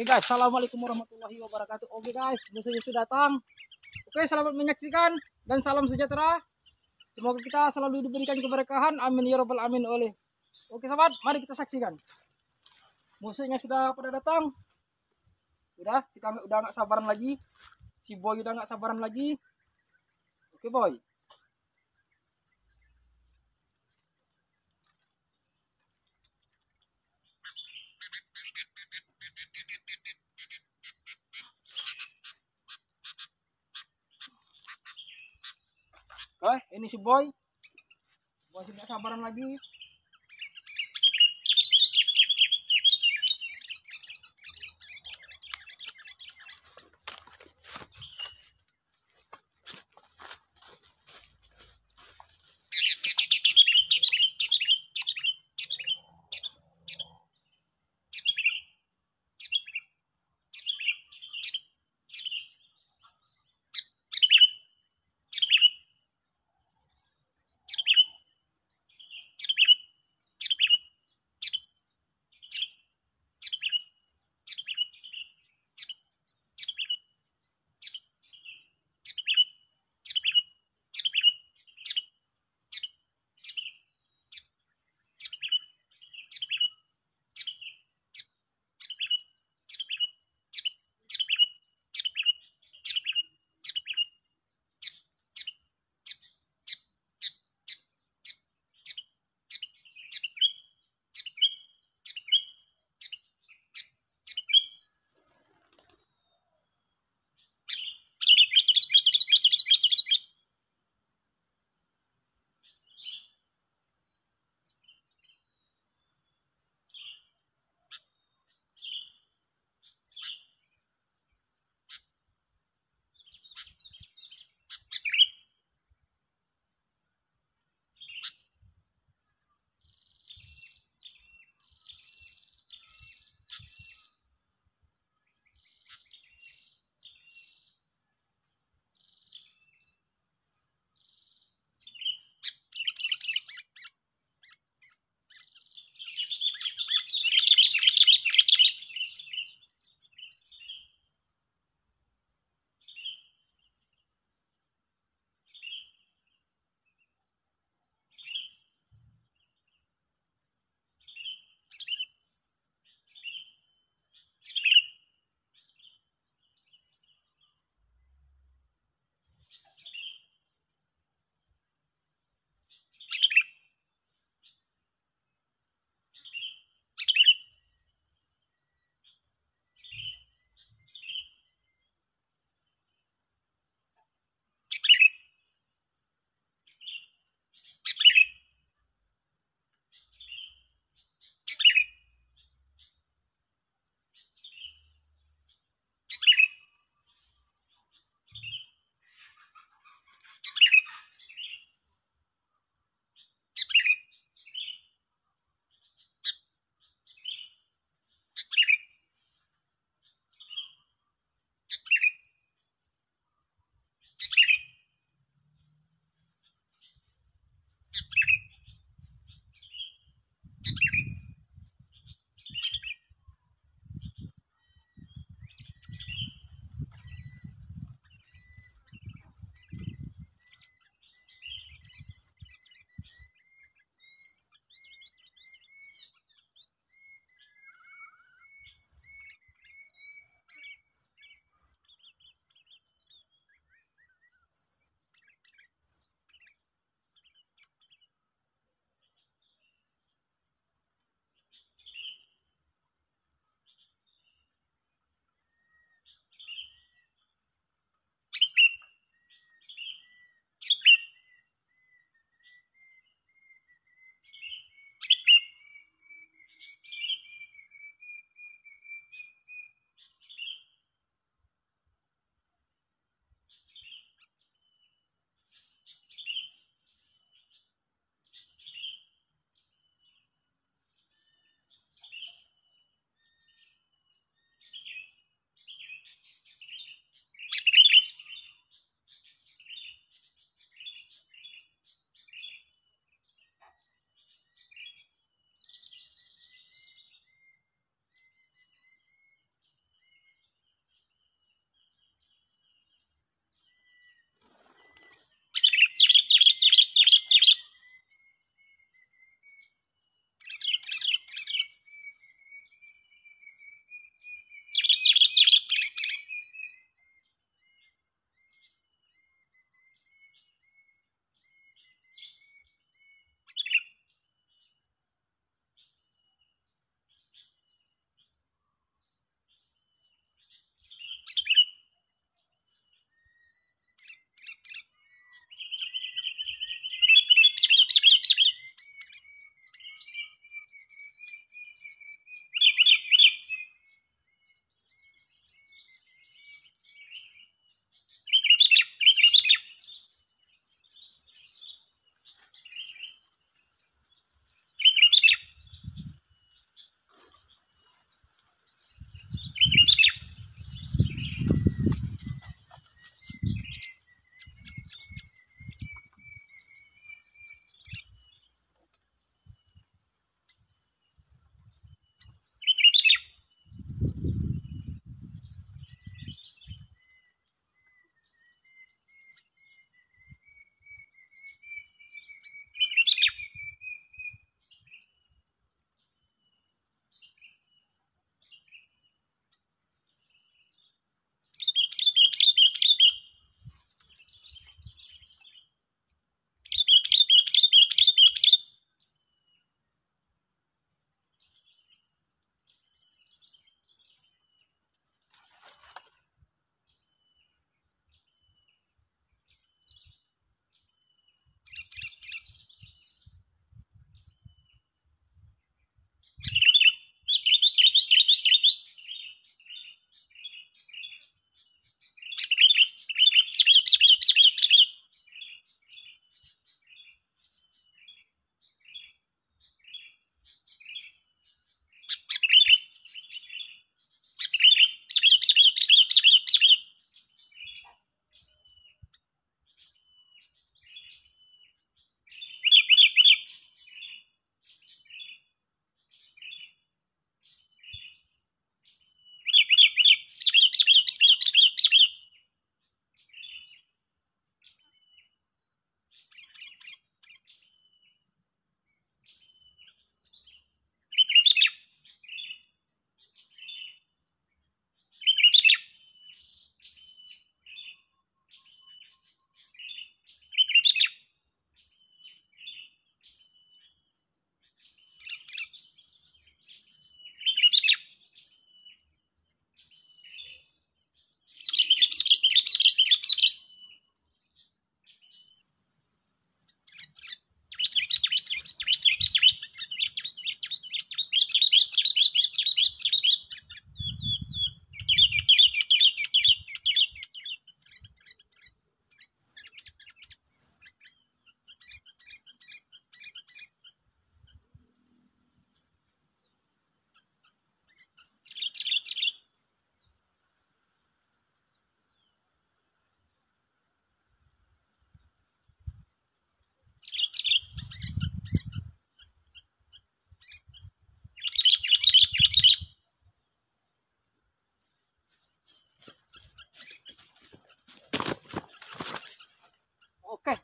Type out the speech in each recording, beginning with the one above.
Oke okay guys, Assalamualaikum warahmatullahi wabarakatuh. Oke okay guys, sudah datang. Oke, okay, selamat menyaksikan dan salam sejahtera. Semoga kita selalu diberikan keberkahan. Amin ya robbal amin oleh. Oke sahabat, mari kita saksikan. Musuhnya sudah pada datang. Udah, kita udah nggak sabaran lagi. Si boy udah nggak sabaran lagi. Oke boy. ini si Boy. Boy tidak sabaran lagi.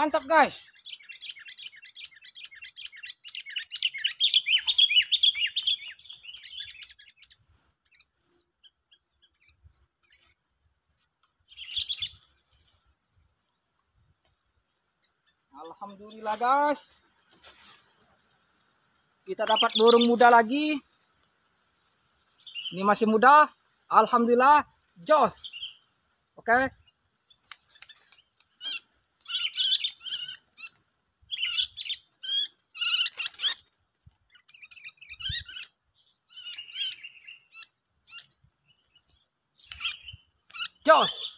Mantap guys. Alhamdulillah guys. Kita dapat burung muda lagi. Ini masih muda. Alhamdulillah joss, Oke. Okay? Josh.